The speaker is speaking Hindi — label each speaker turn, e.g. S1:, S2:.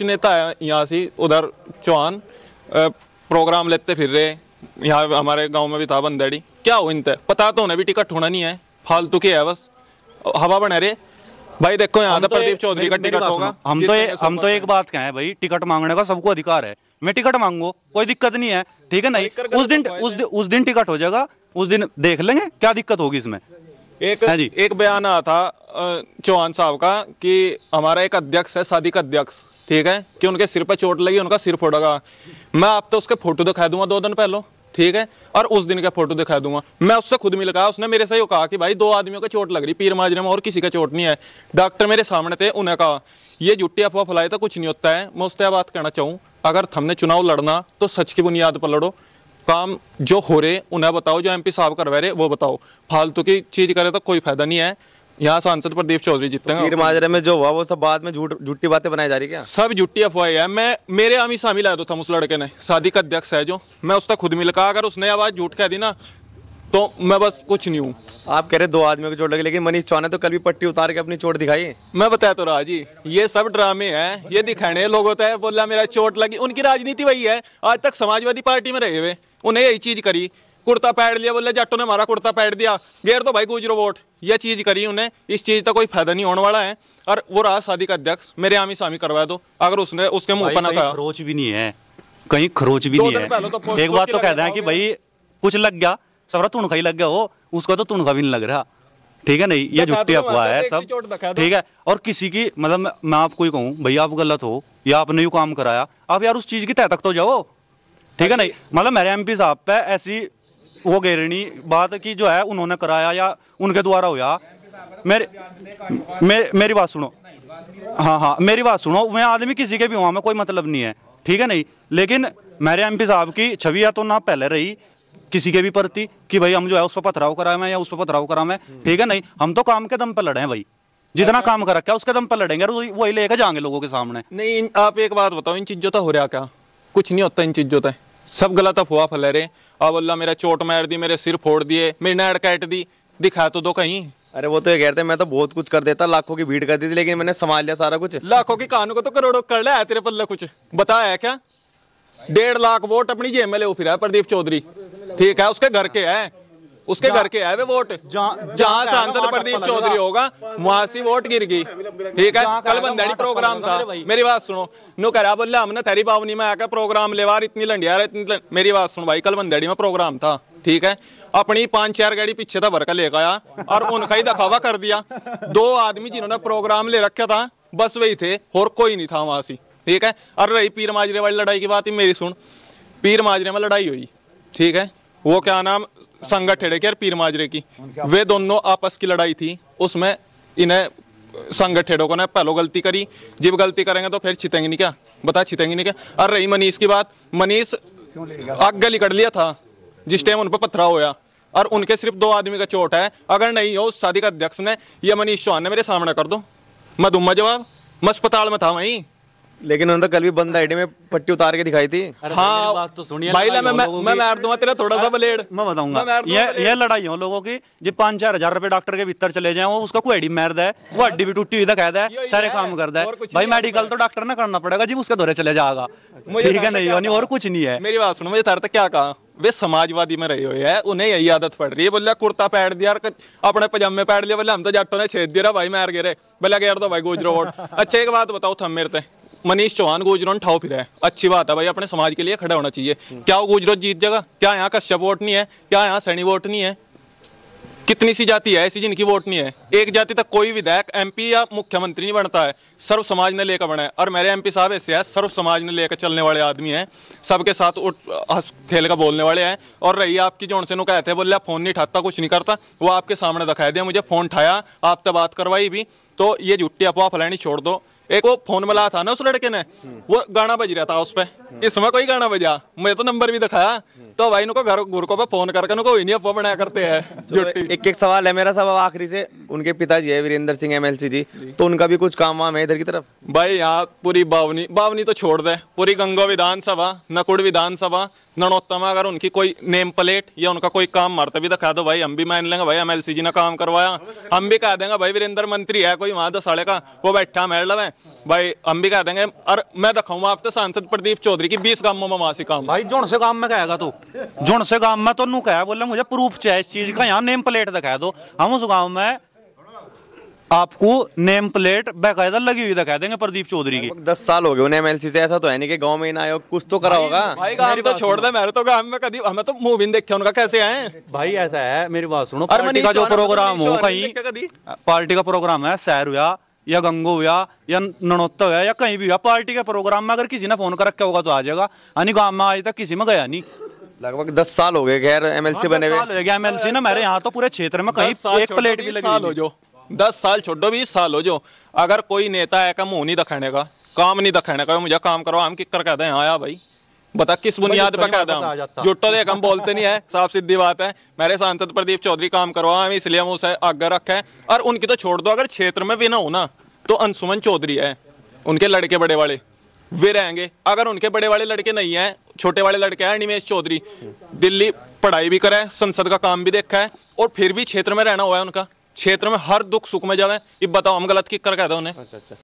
S1: कुछ नेता यहाँ से उधर चौहान प्रोग्राम लेते फिर रहे यहाँ हमारे गांव में भी था बंदेड़ी क्या हो इनते पता तो उन्हें भी टिकट होना नहीं है फालतू के है बस हवा बने रहे भाई देखो यहाँ तो, तो प्रदीप चौधरी का टिकट होगा हम तो हम तो एक बात
S2: कहें भाई टिकट मांगने का सबको अधिकार है मैं टिकट मांगू कोई दिक्कत नहीं है ठीक है नहीं उस दिन
S1: उस दिन उस दिन टिकट हो जाएगा उस दिन देख लेंगे क्या दिक्कत होगी इसमें एक हाँ एक बयान आया था चौहान साहब का कि हमारा एक अध्यक्ष है शादी का अध्यक्ष ठीक है कि उनके सिर पर चोट लगी उनका सिर फोड़ेगा मैं आप तो उसके फोटो दिखा दूंगा दो दिन पहले ठीक है और उस दिन का फोटो दिखा दूंगा मैं उससे खुद मिल गया उसने मेरे से ही कहा कि भाई दो आदमियों का चोट लग रही पीर माजरे में और किसी का चोट नहीं है डॉक्टर मेरे सामने थे उन्हें कहा ये झुट्टी अफवाह फैलाई तो कुछ नहीं होता है मैं उससे बात कहना चाहूँ अगर हमने चुनाव लड़ना तो सच की बुनियाद पर लड़ो काम जो हो रहे उन्हें बताओ जो एमपी साहब करवा रहे वो बताओ फालतू की चीज़ करे तो कोई फायदा नहीं है यहाँ सांसद प्रदीप चौधरी जीतेंगे तो माजरे में जो हुआ वो सब बाद में झूठ झूठी बातें बनाई जा रही क्या सब झूठी अफवाह है मैं मेरे आम ही शामिल आया तो था उस लड़के ने शादी का अध्यक्ष है जो मैं उसका खुद मिल कहा अगर उसने आवाज़ झूठ कह दी ना तो मैं बस कुछ नहीं हूँ आप कह रहे दो आदमियों को चोट लगी लेकिन मनीष चौहान ने तो कल भी पट्टी उतार के अपनी चोट दिखाई मैं बताया तो रहा जी ये सब ड्रामे हैं ये दिखाने लोग होता है बोला मेरा चोट लगी उनकी राजनीति वही है आज तक समाजवादी पार्टी में रहे हुए उन्हें यही चीज़ करी कुर्ता पैड लिया बोले जट्टो ने मारा कुर्ता पैड दिया गेर तो भाई गुजरो वोट यह चीज़ करी उन्हें इस चीज़ का तो कोई फायदा नहीं होने वाला है और वो रहा का अध्यक्ष मेरे आमी सामी करवा दो अगर उसने उसके मुंह पर ना कहा
S2: खरोच भी नहीं है कहीं खरोच भी नहीं है तो एक बात तो कह दें कि भाई कुछ लग गया सबरा तुणखा ही लग गया हो उसका तो तुणखा भी नहीं लग रहा ठीक है नहीं ये झुट्टी अफवाह है तो सब ठीक है और किसी की मतलब मैं आपको ही कहूँ भाई आप गलत हो या आपने यू काम कराया आप यार उस चीज़ की तय तक तो जाओ ठीक है नहीं मतलब मेरे एम साहब पे ऐसी वो गहरणी बात की जो है उन्होंने कराया या उनके द्वारा हुआ मेरे मेर, मेरी बात सुनो हाँ हाँ मेरी बात सुनो मैं आदमी किसी के भी हुआ मैं कोई मतलब नहीं है ठीक है नहीं लेकिन मेरे एमपी साहब की छवि या तो ना पहले रही किसी के भी प्रति कि भाई हम जो है उस पर पथराव कराए हैं या उस पर पथराव कराए हैं हम्म। ठीक है नहीं हम तो काम के
S1: दम पर लड़े हैं भाई जितना अच्छा। काम कर रखा उसके दम पर लड़ेंगे वही लेकर जाएंगे लोगों के सामने नहीं आप एक बात बताओ इन चीज़ों तो हो रहा क्या कुछ नहीं होता इन चीज़ों तक सब गलत अफवाह फैला रहे हैं अब अल्लाह मेरा चोट मार दी मेरे सिर फोड़ दिए मेरी नाड़ कैट दी दिखा तो दो कहीं अरे वो तो ये कह रहे थे मैं तो बहुत कुछ कर देता लाखों की भीड़ कर दी थी लेकिन मैंने संभाल लिया सारा कुछ लाखों की कहानों को तो करोड़ों कर लिया है तेरे पल्ले कुछ बताया क्या डेढ़ लाख वोट अपनी जेब में ले फिर प्रदीप चौधरी ठीक है उसके घर के है उसके घर के आए हुए वोट जहाँ सांसद प्रदीप चौधरी होगा वहाँ से वोट गिर गई ठीक है कल बंदड़ी प्रोग्राम था मेरी बात सुनो नो करा बोला हमने तेरी बावनी में आकर प्रोग्राम लेवार इतनी लंडिया इतनी मेरी बात सुनो भाई कल बंदड़ी में प्रोग्राम था ठीक है अपनी पांच चार गाड़ी पीछे था भर लेकर आया और उनका ही दखावा कर दिया दो आदमी जिन्होंने प्रोग्राम ले रखा था बस वही थे और कोई नहीं था वहां से ठीक है और रही पीर माजरे वाली लड़ाई की बात ही मेरी सुन पीर माजरे में लड़ाई हुई ठीक है वो क्या नाम संगत ठेड़े और पीर माजरे की वे दोनों आपस की लड़ाई थी उसमें इन्हें संगत ठेड़ों को ने पहलो गलती करी जब गलती करेंगे तो फिर छितेंगे नहीं क्या बता छितेंगे नहीं क्या अरे रही मनीष की बात मनीष आग गली कर लिया था जिस टाइम उन पर पथरा होया और उनके सिर्फ दो आदमी का चोट है अगर नहीं हो उस शादी का अध्यक्ष ने यह मनीष चौहान ने मेरे सामने कर दो मैं दूंगा जवाब मैं अस्पताल में था वहीं लेकिन उन्होंने तो कल भी बंद आईडी में पट्टी उतार के दिखाई थी हाँ
S2: तो सुनिए भाई मैं मैं मार दूंगा तेरा थोड़ा सा ब्लेड मैं बताऊंगा ये ये लड़ाई हो लोगों की जो पाँच चार हजार रुपए डॉक्टर के भीतर चले जाए वो उसका कोई आईडी मार दे वो हड्डी हाँ। भी टूटी हुई दिखा दे सारे काम कर दे भाई मेडिकल तो डॉक्टर ने करना पड़ेगा जी उसके दौरे चले जाएगा अच्छा, ठीक है नहीं और कुछ नहीं है
S1: मेरी बात सुनो मुझे तार तक क्या कहा वे समाजवादी में रहे हुए हैं उन्हें यही आदत पड़ रही है बोला कुर्ता पैड दिया अपने पजामे पैड लिया बोले हम तो जाटो ने छेद दिया भाई मार गिरे बोला यार तो भाई गुजरो अच्छा एक बात बताओ थम मेरे मनीष चौहान गुजरोन ठाव फिर है अच्छी बात है भाई अपने समाज के लिए खड़ा होना चाहिए क्या वो गुजरोत जीत जाएगा क्या यहाँ कश्यप वोट नहीं है क्या यहाँ सैनी वोट नहीं है कितनी सी जाति है ऐसी जिनकी वोट नहीं है एक जाति तक कोई विधायक एमपी या मुख्यमंत्री नहीं बनता है सर्व समाज ने लेकर बना है और मेरे एमपी साहब ऐसे हैं सर्व समाज ने लेकर चलने वाले आदमी हैं सबके साथ उठ हंस खेल का बोलने वाले हैं और रही आपकी जो उनसे कहते हैं बोले फ़ोन नहीं उठाता कुछ नहीं करता वो आपके सामने दिखाई दिया मुझे फ़ोन उठाया आपसे बात करवाई भी तो ये झुट्टी अफवाह फैलानी छोड़ दो एक वो फोन मिला था ना उस लड़के ने वो गाना बज रहा था उस पे इसमें कोई गाना बजा मुझे तो नंबर भी दिखाया तो भाई इनको घर गुरको पे फोन करके उनको इन्हीं अफवाह बनाया करते हैं एक
S2: एक सवाल है मेरा सवाल आखिरी से उनके पिताजी
S1: है वीरेंद्र सिंह एमएलसी जी तो उनका भी कुछ काम वाम है इधर की तरफ भाई यहाँ पूरी बावनी बावनी तो छोड़ दे पूरी गंगो विधानसभा नकुड़ विधानसभा नणोत्तमा अगर उनकी कोई नेम प्लेट या उनका कोई काम मारता भी दिखा दो भाई हम भी मान लेंगे भाई हम एल ने काम करवाया हम भी कह देंगे भाई वीरेंद्र मंत्री है कोई वहां दस साढ़े का वो बैठा मेरे लवे भाई हम भी कह देंगे और मैं दिखाऊंगा आप तो सांसद प्रदीप चौधरी की बीस गांवों में वहां से काम भाई जोड़ से काम में कहेगा तू जोड़ से
S2: काम में तो कह बोले मुझे प्रूफ चाहिए इस चीज़ का यहाँ नेम प्लेट दिखा दो हम उस गाँव में आपको नेम प्लेट बेकायदा लगी हुई दिखा देंगे प्रदीप चौधरी की दस साल हो गए उन्हें एमएलसी से ऐसा तो है नहीं कि गांव में ना आयो कुछ तो करा होगा भाई का हम तो छोड़ दे
S1: मेरे तो गांव में कभी हमें तो मूवी
S2: देखे उनका कैसे आए भाई ऐसा है मेरी बात सुनो पार्टी का जो तो प्रोग्राम हो कहीं पार्टी का प्रोग्राम है सैर हुआ या गंगो हुआ या ननोत्ता हुआ या कहीं भी हुआ पार्टी का प्रोग्राम में अगर किसी ने फोन कर रखा होगा तो आ जाएगा यानी गाँव में आज तक किसी में गया नहीं लगभग दस साल हो गए खैर एमएलसी हाँ, बने हुए
S1: एमएलसी ना मेरे यहाँ तो पूरे क्षेत्र में कहीं एक प्लेट भी लगी साल हो जो दस साल छोड़ो बीस साल हो जो अगर कोई नेता है का मुँह नहीं दिखाने का काम नहीं दिखाने का तो मुझे काम करवा हम किकर कह दें आया हाँ, हाँ भाई बता किस बुनियाद पर कह दें जुटो देख हम बोलते नहीं है साफ सीधी बात है मेरे सांसद प्रदीप चौधरी काम करवा हम इसलिए हम उसे आगे रखे और उनकी तो छोड़ दो अगर क्षेत्र में भी ना हो ना तो अंशुमन चौधरी है उनके लड़के बड़े वाले वे रहेंगे अगर उनके बड़े वाले लड़के नहीं है छोटे वाले लड़के हैं निमेश चौधरी दिल्ली पढ़ाई भी करे संसद का काम भी देखा है और फिर भी क्षेत्र में रहना हुआ है उनका क्षेत्र में हर दुख सुख में जावे ये बताओ हम गलत की कर कहते उन्हें अच्छा अच्छा